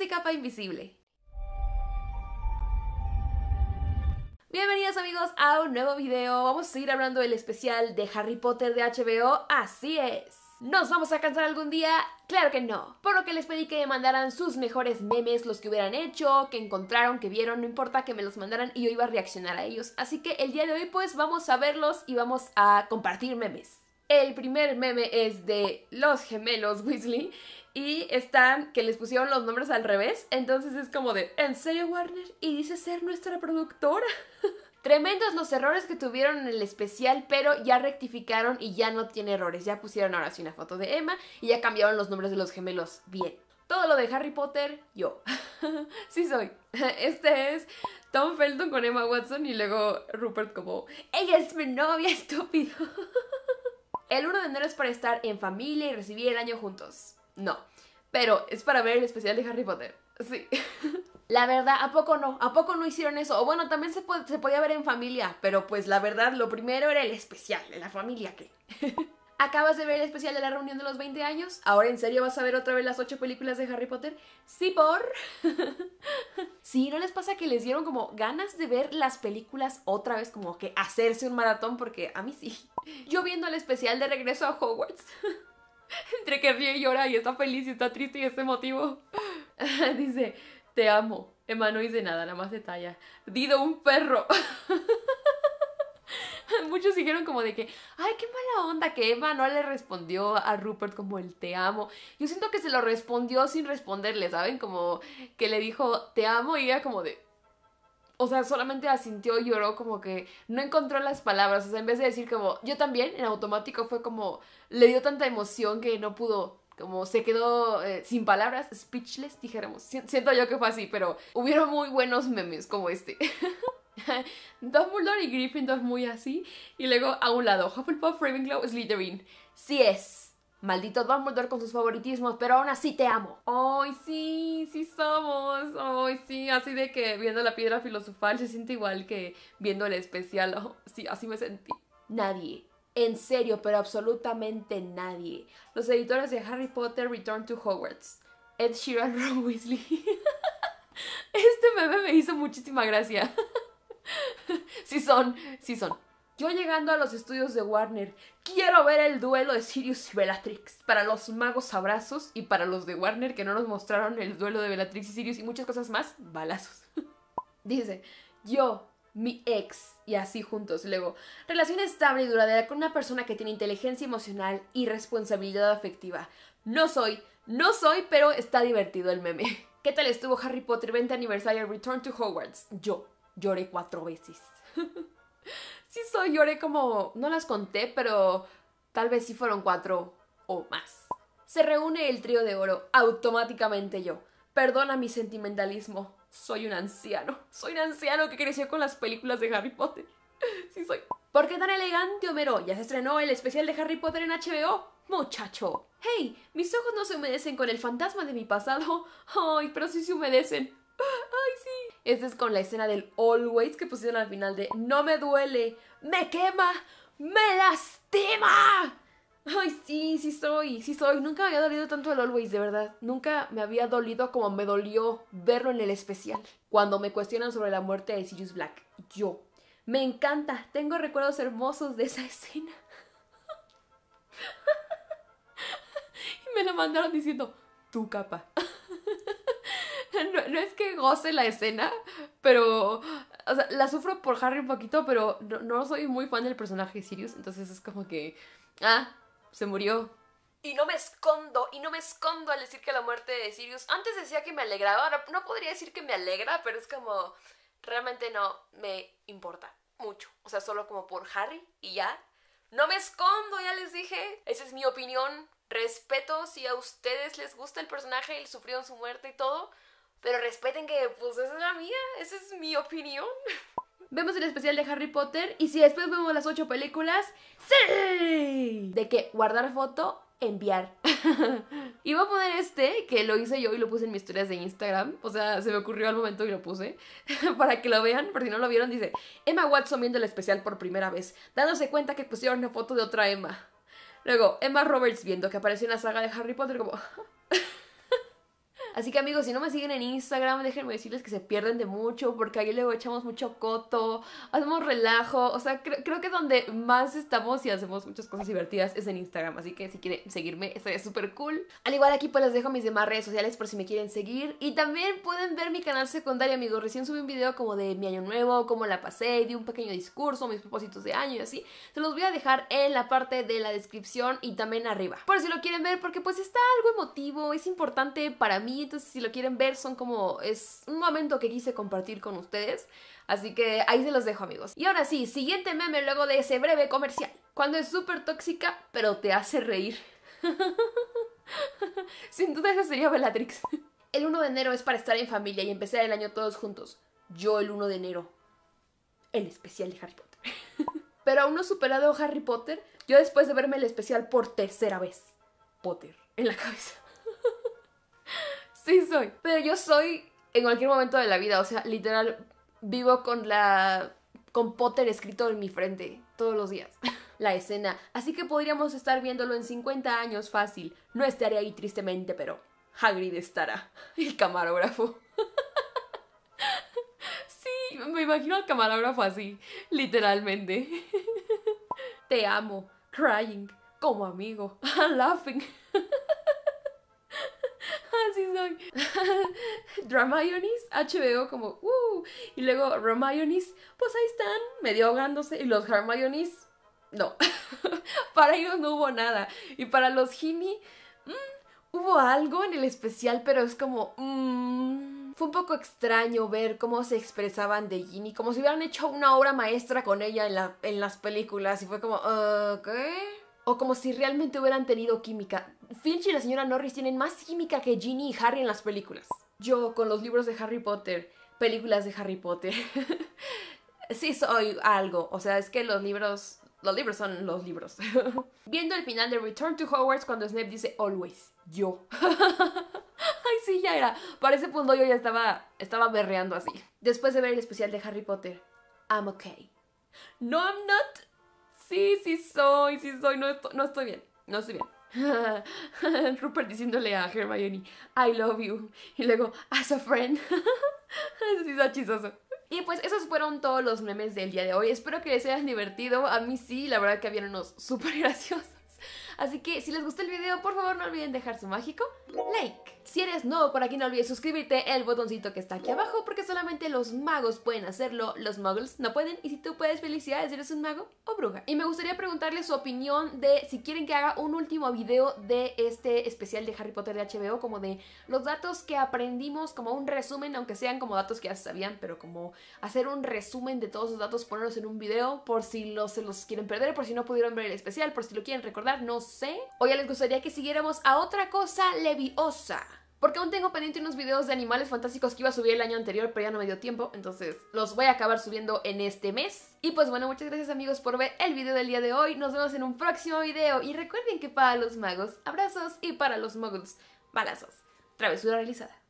Y Capa Invisible. Bienvenidos amigos a un nuevo video. Vamos a seguir hablando del especial de Harry Potter de HBO. Así es. ¿Nos vamos a cansar algún día? Claro que no. Por lo que les pedí que me mandaran sus mejores memes, los que hubieran hecho, que encontraron, que vieron, no importa que me los mandaran y yo iba a reaccionar a ellos. Así que el día de hoy pues vamos a verlos y vamos a compartir memes. El primer meme es de los gemelos Weasley y están que les pusieron los nombres al revés. Entonces es como de, ¿en serio Warner? Y dice ser nuestra productora. Tremendos los errores que tuvieron en el especial, pero ya rectificaron y ya no tiene errores. Ya pusieron ahora sí una foto de Emma y ya cambiaron los nombres de los gemelos. Bien. Todo lo de Harry Potter, yo. sí soy. Este es Tom Felton con Emma Watson y luego Rupert como, ella es mi novia, estúpido. el 1 de enero es para estar en familia y recibir el año juntos. No. Pero es para ver el especial de Harry Potter. Sí. La verdad, ¿a poco no? ¿A poco no hicieron eso? O bueno, también se, podía ver en familia, pero pues la verdad, lo primero era el especial, de la familia que... ¿Acabas de ver el especial de la reunión de los 20 años? ¿Ahora en serio vas a ver otra vez las ocho películas de Harry Potter? Sí, por... sí, ¿no les pasa que les dieron como ganas de ver las películas otra vez? Como que hacerse un maratón, porque a mí sí. Yo viendo el especial de regreso a Hogwarts... Entre que ríe y llora y está feliz y está triste y es emotivo. dice, te amo. Emma no dice nada, nada más detalla. Dido, un perro. Muchos dijeron como de que, ay, qué mala onda que Emma no le respondió a Rupert como el te amo. Yo siento que se lo respondió sin responderle, ¿saben? Como que le dijo te amo y era como de, o sea, solamente asintió y lloró como que no encontró las palabras. O sea, en vez de decir como yo también, en automático fue como le dio tanta emoción que no pudo, como se quedó eh, sin palabras, speechless, dijéramos. siento yo que fue así, pero hubieron muy buenos memes como este. Dumbledore y Gryffindor muy así. Y luego a un lado, Hufflepuff, Ravenclaw, Slytherin. Sí es. Maldito Dumbledore con sus favoritismos, pero aún así te amo. Ay, sí, sí somos. Ay, sí, así de que viendo la piedra filosofal se siente igual que viendo el especial. sí, así me sentí. Nadie en serio, pero absolutamente nadie. Los editores de Harry Potter Return to Hogwarts. Ed Sheeran, Ron Weasley. Este meme me hizo muchísima gracia. Sí son, sí son. Yo llegando a los estudios de Warner, quiero ver el duelo de Sirius y Bellatrix. Para los magos abrazos y para los de Warner que no nos mostraron el duelo de Bellatrix y Sirius y muchas cosas más, balazos. Dice, yo, mi ex, y así juntos. Luego, relación estable y duradera con una persona que tiene inteligencia emocional y responsabilidad afectiva. No soy, no soy, pero está divertido el meme. ¿Qué tal estuvo Harry Potter 20 aniversario Return to Hogwarts? Yo lloré cuatro veces. sí soy, lloré como, no las conté, pero tal vez sí fueron cuatro o más. Se reúne el trío de oro, automáticamente yo. Perdona mi sentimentalismo, soy un anciano. Soy un anciano que creció con las películas de Harry Potter. Sí soy. ¿Por qué tan elegante, Homero? Ya se estrenó el especial de Harry Potter en HBO. Muchacho. Hey, mis ojos no se humedecen con el fantasma de mi pasado. Ay, pero sí se humedecen este es con la escena del Always que pusieron al final de No me duele, me quema, me lastima. Ay, sí, sí soy, sí soy. Nunca me había dolido tanto el Always, de verdad. Nunca me había dolido como me dolió verlo en el especial. Cuando me cuestionan sobre la muerte de Sirius Black, yo. Me encanta, tengo recuerdos hermosos de esa escena. y me la mandaron diciendo, tu capa. no, es que goce la escena, pero. O sea, la sufro por Harry un poquito, pero no, soy muy fan del personaje de Sirius, entonces es como que. Ah, se murió. Y no me escondo, y no me escondo al decir que la muerte de Sirius. Antes decía que me alegraba, ahora no podría decir que me alegra, pero es como. Realmente no me importa mucho. O sea, solo como por Harry y ya. No me escondo, ya les dije. Esa es mi opinión. Respeto si a ustedes les gusta el personaje, el sufrieron su muerte y todo. Pero respeten que, pues, esa es la mía, esa es mi opinión. Vemos el especial de Harry Potter y si después vemos las ocho películas, ¡sí! De que guardar foto, enviar. Iba a poner este, que lo hice yo y lo puse en mis historias de Instagram. O sea, se me ocurrió al momento y lo puse. para que lo vean, por si no lo vieron, dice Emma Watson viendo el especial por primera vez, dándose cuenta que pusieron una foto de otra Emma. Luego, Emma Roberts viendo que apareció en la saga de Harry Potter, como. Así que amigos, si no me siguen en Instagram, déjenme decirles que se pierden de mucho, porque ahí luego echamos mucho coto, hacemos relajo, o sea, creo que donde más estamos y hacemos muchas cosas divertidas es en Instagram, así que si quieren seguirme, estaría súper cool. Al igual aquí pues les dejo mis demás redes sociales por si me quieren seguir, y también pueden ver mi canal secundario, amigos, recién subí un video como de mi año nuevo, cómo la pasé, di un pequeño discurso, mis propósitos de año y así, se los voy a dejar en la parte de la descripción y también arriba, por si lo quieren ver, porque pues está algo emotivo, es importante para mí si lo quieren ver, son como, es un momento que quise compartir con ustedes, así que ahí se los dejo amigos. Y ahora sí, siguiente meme luego de ese breve comercial, cuando es súper tóxica, pero te hace reír. Sin duda esa sería Bellatrix. El 1 de enero es para estar en familia y empezar el año todos juntos. Yo el 1 de enero. El especial de Harry Potter. Pero aún no superado Harry Potter, yo después de verme el especial por tercera vez, Potter, en la cabeza. Sí soy. Pero yo soy en cualquier momento de la vida. O sea, literal, vivo con la. con Potter escrito en mi frente todos los días. la escena. Así que podríamos estar viéndolo en 50 años fácil. No estaré ahí tristemente, pero Hagrid estará. El camarógrafo. sí, me imagino al camarógrafo así, literalmente. Te amo, crying, como amigo, laughing. Dramayonis, HBO como, uh. Y luego Ramayonis pues ahí están, medio ahogándose. Y los Hermionis, no. para ellos no hubo nada. Y para los Ginny, mm, hubo algo en el especial, pero es como, mm, fue un poco extraño ver cómo se expresaban de Ginny, como si hubieran hecho una obra maestra con ella en, las películas. Y fue como, O como si realmente hubieran tenido química. Finch y la señora Norris tienen más química que Ginny y Harry en las películas. Yo con los libros de Harry Potter, películas de Harry Potter. sí soy algo, o sea, es que los libros, los libros son los libros. Viendo el final de Return to Hogwarts cuando Snape dice always, yo. Ay, sí, ya era. Para ese punto yo ya estaba, estaba berreando así. Después de ver el especial de Harry Potter, I'm okay. No, I'm not. Sí, sí soy, sí soy, no, no estoy bien, no estoy bien. Rupert diciéndole a Hermione, I love you. Y luego, as a friend. Eso sí está chistoso. Y pues esos fueron todos los memes del día de hoy. Espero que les hayan divertido. A mí sí, la verdad que habían unos súper graciosos. Así que si les gustó el video, por favor no olviden dejar su mágico like. Si eres nuevo por aquí, no olvides suscribirte el botoncito que está aquí abajo, porque solamente los magos pueden hacerlo, los muggles no pueden. Y si tú puedes, felicidades, eres un mago o bruja. Y me gustaría preguntarles su opinión de si quieren que haga un último video de este especial de Harry Potter de HBO, como de los datos que aprendimos, como un resumen, aunque sean como datos que ya sabían, pero como hacer un resumen de todos los datos, ponerlos en un video, por si los, se los quieren perder, por si no pudieron ver el especial, por si lo quieren recordar no sé. O ya les gustaría que siguiéramos a otra cosa leviosa. Porque aún tengo pendiente unos videos de animales fantásticos que iba a subir el año anterior, pero ya no me dio tiempo, entonces los voy a acabar subiendo en este mes. Y pues bueno, muchas gracias amigos por ver el video del día de hoy, nos vemos en un próximo video y recuerden que para los magos, abrazos y para los muggles, balazos. Travesura realizada.